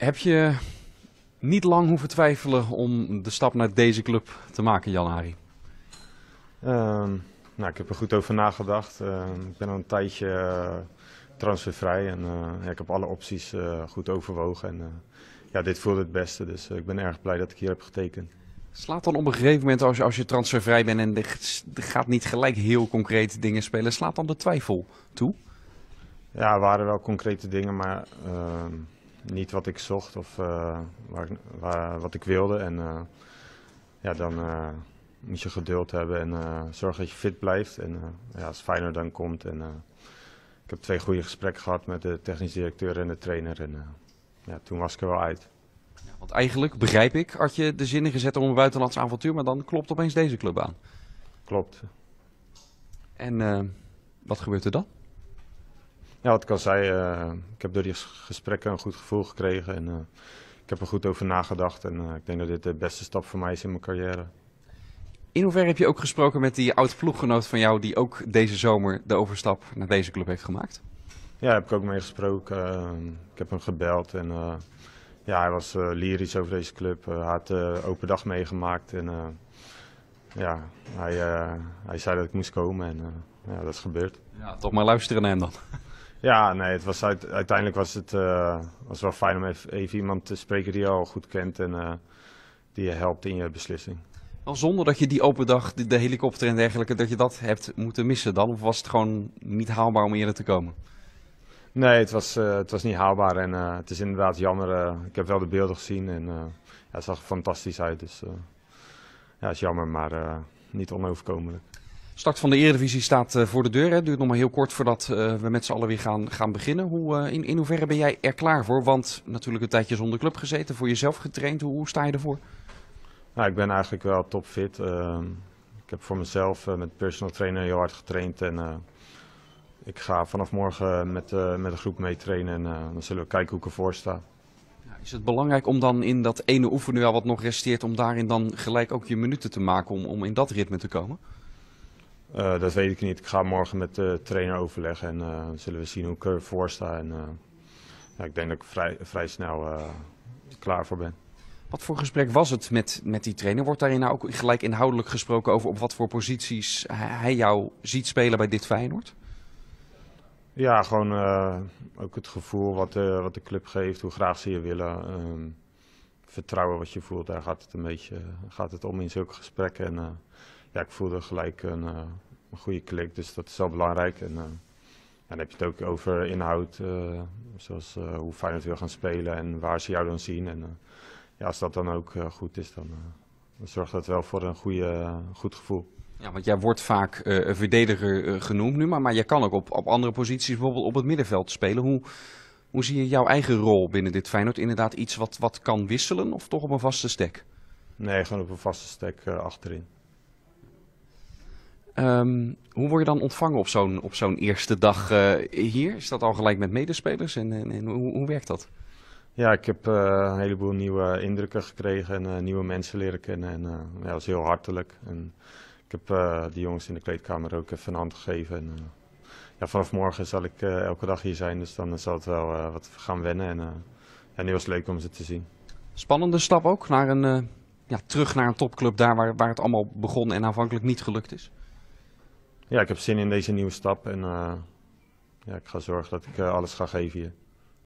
Heb je niet lang hoeven twijfelen om de stap naar deze club te maken, jan ehm, nou, ik heb er goed over nagedacht. Ehm, ik ben al een tijdje eh, transfervrij en eh, ja, ik heb alle opties eh, goed overwogen. En ja, dit voelde het beste, dus ik ben erg blij dat ik hier heb getekend. Slaat dan op een gegeven moment, als, als je transfervrij bent en er gaat niet gelijk heel concreet dingen spelen, slaat dan de twijfel toe? Ja, er waren wel concrete dingen, maar ehm, niet wat ik zocht of eh, waar, wat ik wilde. En eh, ja, dan eh, moet je geduld hebben en zorgen dat je fit blijft. En ja, als fijner dan komt. En, ik heb twee goede gesprekken gehad met de technisch directeur en de trainer. En ja, toen was ik er wel uit. want eigenlijk, begrijp ik, had je de zinnen gezet om een buitenlands avontuur, maar dan klopt opeens deze club aan. Klopt. En wat gebeurt er dan? ja, wat ik al zei, eh, ik heb door die gesprekken een goed gevoel gekregen. En, eh, ik heb er goed over nagedacht en eh, ik denk dat dit de beste stap voor mij is in mijn carrière. In hoeverre heb je ook gesproken met die oud-ploeggenoot van jou die ook deze zomer de overstap naar deze club heeft gemaakt? Ja, heb ik ook mee gesproken. ik heb hem gebeld en ja, hij was lyrisch over deze club. hij had de open dag meegemaakt en ja, hij, hij zei dat ik moest komen en ja, dat is gebeurd. Ja, toch maar luisteren naar hem dan. Ja, nee, het was uiteindelijk was het eh, was wel fijn om even, iemand te spreken die je al goed kent en eh, die je helpt in je beslissing. Al zonder dat je die open dag, de, helikopter en dergelijke, dat je dat hebt moeten missen dan? Of was het gewoon niet haalbaar om eerder te komen? Nee, het was, eh, het was niet haalbaar en het is inderdaad jammer. ik heb wel de beelden gezien en ja, het zag er fantastisch uit. Dus ja, het is jammer, maar niet onoverkomelijk. Start van de Eredivisie staat eh, voor de deur. Het duurt nog maar heel kort voordat eh, we met z'n allen weer gaan, gaan beginnen. Hoe, eh, in, in hoeverre ben jij er klaar voor? Want natuurlijk een tijdje zonder club gezeten, voor jezelf getraind. Hoe, sta je ervoor? Nou, ik ben eigenlijk wel topfit. Ehm, ik heb voor mezelf met personal trainer heel hard getraind. En ik ga vanaf morgen met, met een groep mee trainen. En dan zullen we kijken hoe ik ervoor sta. Is het belangrijk om dan in dat ene oefenen wat nog resteert, om daarin dan gelijk ook je minuten te maken om, om in dat ritme te komen? Eh, dat weet ik niet. Ik ga morgen met de trainer overleggen en eh, zullen we zien hoe ik ervoor sta. En, eh, ja, ik denk dat ik vrij, vrij snel klaar voor ben. Wat voor gesprek was het met, met die trainer? Wordt daarin nou ook gelijk inhoudelijk gesproken over op wat voor posities hij jou ziet spelen bij dit Feyenoord? Ja, gewoon ook het gevoel wat, wat de club geeft, hoe graag ze je willen. Ehm, vertrouwen wat je voelt, daar gaat het een beetje gaat het om in zulke gesprekken. En, ja, ik voelde gelijk een, eh, een goede klik, dus dat is wel belangrijk. En, eh, dan heb je het ook over inhoud, eh, zoals hoe Feyenoord wil gaan spelen en waar ze jou dan zien. En ja, als dat dan ook goed is, dan, dan, zorgt dat wel voor een goede, goed gevoel. Ja, want jij wordt vaak verdediger genoemd nu, maar, maar jij kan ook op, op andere posities, bijvoorbeeld op het middenveld spelen. Hoe, hoe zie je jouw eigen rol binnen dit Feyenoord? Inderdaad iets wat, wat kan wisselen of toch op een vaste stek? Nee, gewoon op een vaste stek achterin. Ehm, hoe word je dan ontvangen op zo'n eerste dag eh, hier? Is dat al gelijk met medespelers en, en, hoe, hoe, werkt dat? Ja, ik heb eh, een heleboel nieuwe indrukken gekregen en eh, nieuwe mensen leren kennen. En ja, dat is heel hartelijk. En ik heb die jongens in de kleedkamer ook even een hand gegeven. En, ja, vanaf morgen zal ik elke dag hier zijn, dus dan zal het wel wat gaan wennen. En ja, nu was het leuk om ze te zien. Spannende stap ook, naar een, ja, terug naar een topclub daar waar, waar het allemaal begon en aanvankelijk niet gelukt is ja, ik heb zin in deze nieuwe stap en eh, ja, ik ga zorgen dat ik eh, alles ga geven hier.